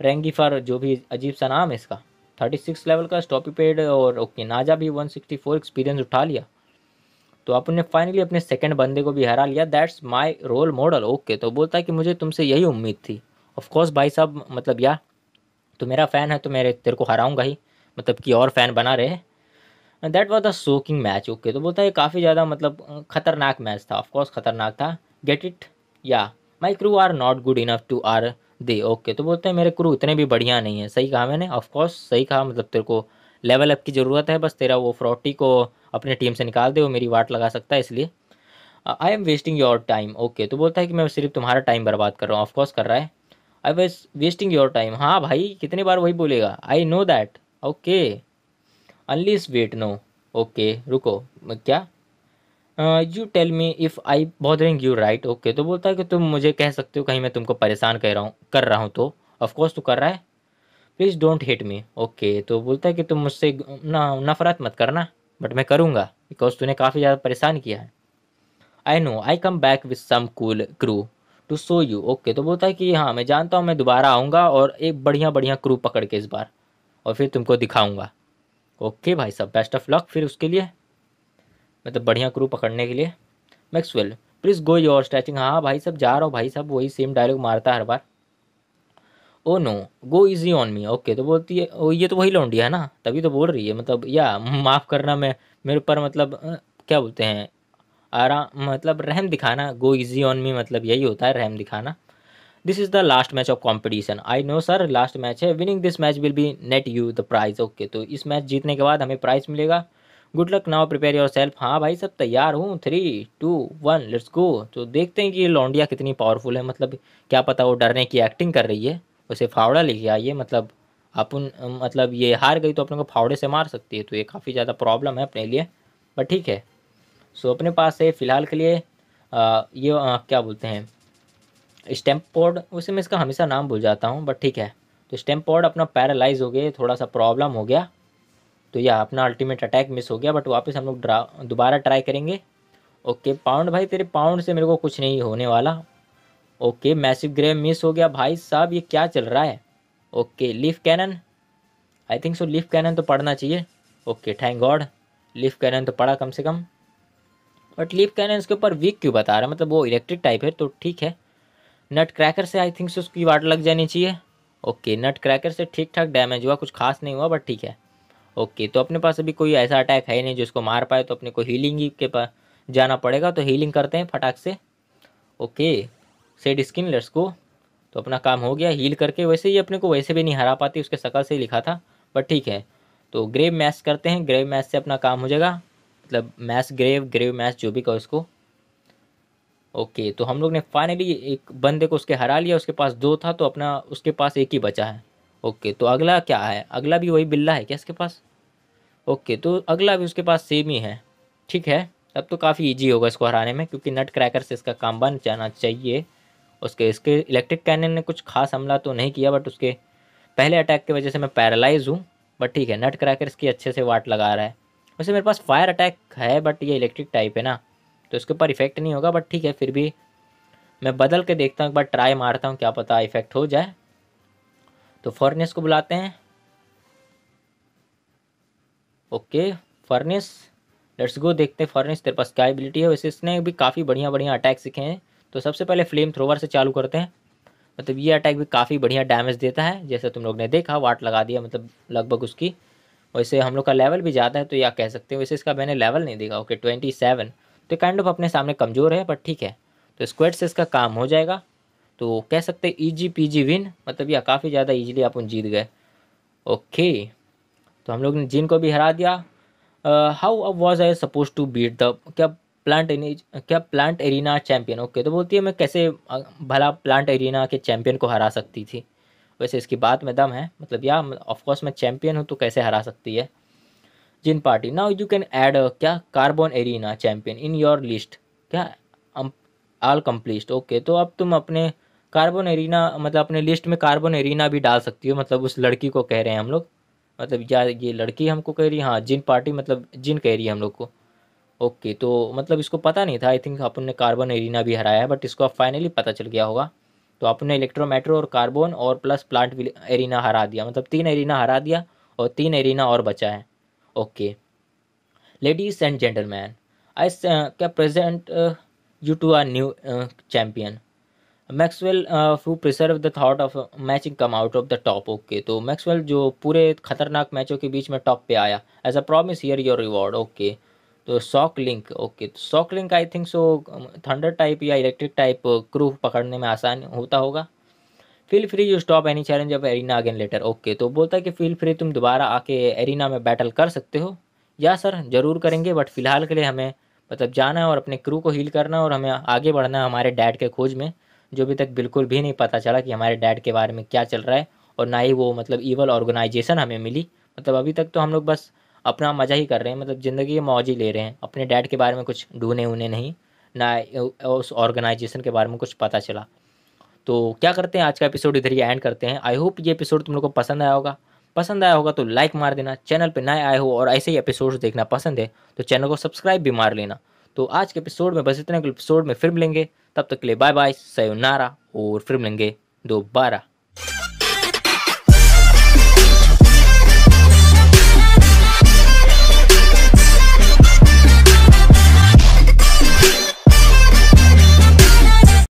रेंगी फॉर जो भी अजीब सा नाम है इसका 36 लेवल का स्टॉपी पेड और ओके नाजा भी 164 एक्सपीरियंस उठा लिया तो आपने फाइनली अपने सेकंड बंदे को भी हरा लिया that's my role model okay तो बोलता है कि मुझे तुमसे यही उम्मीद थी ऑफकोर्स भाई साहब मतलब या तो मेरा फ़ैन है तो मेरे तेरे को हराऊंगा ही मतलब कि और फ़ैन बना रहे that was the shocking match okay तो बोलता है काफ़ी ज़्यादा मतलब खतरनाक मैच था ऑफकोर्स खतरनाक था गेट इट या my crew are not good enough to are they okay तो बोलते हैं मेरे क्रू इतने भी बढ़िया नहीं है सही कहा मैंने ऑफकोर्स सही कहा मतलब तेरे को लेवल अप की ज़रूरत है बस तेरा वो फ्रॉटी को अपनी टीम से निकाल दे वो मेरी वाट लगा सकता है इसलिए I am wasting your time okay तो बोलता है कि मैं सिर्फ तुम्हारा टाइम बर्बाद कर रहा हूँ ऑफकोर्स कर रहा है I was wasting your time हाँ भाई कितनी बार वही बोलेगा I know that okay unless wait no okay रुको क्या you tell me if I bothering you right okay तो बोलता है कि तुम मुझे कह सकते हो कहीं मैं तुमको परेशान कर रहा हूँ कर रहा हूँ तो ऑफकोर्स तू कर रहा है please don't hate me okay तो बोलता है कि तुम मुझसे ना नफरत मत करना बट मैं करूँगा बिकॉज तूने काफ़ी ज़्यादा परेशान किया है I know I come back with some cool crew to so you okay तो बोलता है कि हाँ मैं जानता हूँ मैं दोबारा आऊँगा और एक बढ़िया बढ़िया क्रू पकड़ के इस बार और फिर तुमको दिखाऊँगा ओके भाई साहब बेस्ट ऑफ लक फिर उसके लिए मतलब बढ़िया क्रू पकड़ने के लिए Maxwell please go your stretching हाँ भाई साहब जा रहा हूँ भाई साहब वही सेम डायलॉग मारता है हर बार oh no go easy on me okay तो बोलती है ये तो वही लौंडी है ना तभी तो बोल रही है मतलब या माफ़ करना मैं मेरे पर मतलब क्या बोलते हैं आराम मतलब रहम दिखाना गो इजी ऑन मी मतलब यही होता है रहम दिखाना this is the last match of competition I know sir last match है winning this match will be net you the prize okay तो इस मैच जीतने के बाद हमें प्राइज मिलेगा good luck now prepare yourself हाँ भाई सब तैयार हूँ three two one let's go तो देखते हैं कि ये लौंडिया कितनी पावरफुल है मतलब क्या पता वो डरने की एक्टिंग कर रही है उसे फावड़ा लेके आइए मतलब अपन मतलब ये हार गई तो अपने को फावड़े से मार सकती है तो ये काफ़ी ज़्यादा प्रॉब्लम है अपने लिए बट ठीक है सो अपने पास है फ़िलहाल के लिए आ, ये आ, क्या बोलते हैं स्टैम्प पॉड उसे मैं इसका हमेशा नाम भूल जाता हूँ बट ठीक है तो स्टैम्प पॉड अपना पैरालाइज हो गए थोड़ा सा प्रॉब्लम हो गया तो यह अपना अल्टीमेट अटैक मिस हो गया बट वापस हम लोग दोबारा ट्राई करेंगे ओके पाउंड भाई तेरे पाउंड से मेरे को कुछ नहीं होने वाला ओके मैसिव ग्रेव मिस हो गया भाई साहब ये क्या चल रहा है ओके लिफ कैनन आई थिंक सो लिफ कैनन तो पढ़ना चाहिए ओके थैंक गॉड लिफ कैनन तो पढ़ा कम से कम बट लिफ कैनन इसके ऊपर वीक क्यों बता रहा है मतलब वो इलेक्ट्रिक टाइप है तो ठीक है नट क्रैकर से आई थिंक से उसकी वाट लग जानी चाहिए ओके नट क्रैकर से ठीक ठाक डैमेज हुआ कुछ खास नहीं हुआ बट ठीक है ओके तो अपने पास अभी कोई ऐसा अटैक है नहीं जिसको मार पाए तो अपने को हीलिंग ही के पास जाना पड़ेगा तो हीलिंग करते हैं फटाक से ओके सेड स्किन लेट्स को तो अपना काम हो गया हील करके वैसे ही अपने को वैसे भी नहीं हरा पाती उसके शकल से ही लिखा था बट ठीक है तो ग्रेव मैस करते हैं ग्रेव मैच से अपना काम हो जाएगा मतलब मैस ग्रेव ग्रेव मैस जो भी कहो उसको ओके तो हम लोग ने फाइनली एक बंदे को उसके हरा लिया उसके पास दो था तो अपना उसके पास एक ही बचा है ओके तो अगला क्या है अगला भी वही बिल्ला है क्या इसके पास ओके तो अगला भी उसके पास सेम ही है ठीक है अब तो काफ़ी ईजी होगा इसको हराने में क्योंकि नट क्रैकर से इसका काम बन जाना चाहिए उसके इसके इलेक्ट्रिक कैनन ने कुछ खास हमला तो नहीं किया बट उसके पहले अटैक की वजह से मैं पैरालाइज हूँ बट ठीक है नट क्रैकर इसकी अच्छे से वाट लगा रहा है वैसे मेरे पास फायर अटैक है बट ये इलेक्ट्रिक टाइप है ना तो इसके ऊपर इफेक्ट नहीं होगा बट ठीक है फिर भी मैं बदल के देखता हूँ एक बार ट्राई मारता हूँ क्या पता इफेक्ट हो जाए तो फर्निस को बुलाते हैं ओके फर्निस लेट्स गो देखते हैं फर्निस तेरे पास क्या एबिलिटी है वैसे इसने भी काफ़ी बढ़िया बढ़िया अटैक सीखे हैं तो सबसे पहले फ्लेम थ्रोवर से चालू करते हैं मतलब ये अटैक भी काफ़ी बढ़िया डैमेज देता है जैसे तुम लोग ने देखा वाट लगा दिया मतलब लगभग उसकी वैसे हम लोग का लेवल भी ज़्यादा है तो या कह सकते हैं वैसे इसका मैंने लेवल नहीं देखा ओके ट्वेंटी सेवन तो काइंड ऑफ अपने सामने कमज़ोर है बट ठीक है तो स्क्वेड से इसका काम हो जाएगा तो कह सकते जी ईजी पीजी विन मतलब यह काफ़ी ज़्यादा ईजिली आप जीत गए ओके तो हम लोग ने जिन को भी हरा दिया हाउ अब was I suppose to beat the क्या प्लांट क्या प्लांट एरिना चैम्पियन ओके तो बोलती है मैं कैसे भला प्लांट एरिना के चैम्पियन को हरा सकती थी वैसे इसकी बात में दम है मतलब या ऑफकोर्स मैं चैम्पियन हूँ तो कैसे हरा सकती है जिन party now you can add a क्या carbon arena champion in your list क्या आल कम्प्लीस्ट ओके तो अब तुम अपने कार्बन एरिना मतलब अपने लिस्ट में कार्बन एरिना भी डाल सकती हो मतलब उस लड़की को कह रहे हैं हम लोग मतलब या ये लड़की हमको कह रही है हाँ जिन पार्टी मतलब जिन कह रही है हम लोग को ओके तो मतलब इसको पता नहीं था आई थिंक अपन ने कार्बन एरिना भी हराया है बट इसको अब फाइनली पता चल गया होगा तो आपने इलेक्ट्रोमेट्रो और कार्बन और प्लस प्लांट एरिना हरा दिया मतलब तीन एरिना हरा दिया और तीन एरिना और बचा है okay ladies and gentleman I can present you to are new champion Maxwell who preserve the thought of matching come out of the top okay तो मैक्सवेल जो पूरे खतरनाक मैचों के बीच में टॉप पे आया as a promise here your reward okay तो शॉक लिंक ओके तो sock link I think so thunder type या इलेक्ट्रिक टाइप क्रू पकड़ने में आसान होता होगा feel free you stop any challenge of arena again later okay तो बोलता है कि फील फ्री तुम दोबारा आके एरिना में बैटल कर सकते हो या सर ज़रूर करेंगे बट फ़िलहाल के लिए हमें मतलब जाना है और अपने क्रू को हील करना है और हमें आगे बढ़ना है हमारे डैड के खोज में जो अभी तक बिल्कुल भी नहीं पता चला कि हमारे डैड के बारे में क्या चल रहा है और ना ही वो मतलब ईवल ऑर्गेनाइजेशन हमें मिली मतलब अभी तक तो हम लोग बस अपना मज़ा ही कर रहे हैं मतलब ज़िंदगी के मौज ले रहे हैं अपने डैड के बारे में कुछ ढूंढे उन्हें नहीं ना उस ऑर्गेनाइजेशन के बारे में कुछ पता चला तो क्या करते हैं आज का एपिसोड इधर ही एंड करते हैं आई होप ये एपिसोड तुम लोग को पसंद आया होगा पसंद आया होगा तो लाइक मार देना चैनल पर नए आए हो और ऐसे ही एपिसोड्स देखना पसंद है तो चैनल को सब्सक्राइब भी मार लेना तो आज के एपिसोड में बस इतने एपिसोड में फिर मिलेंगे तब तक के लिए बाय बाय सयोनारा और फिर मिलेंगे दोबारा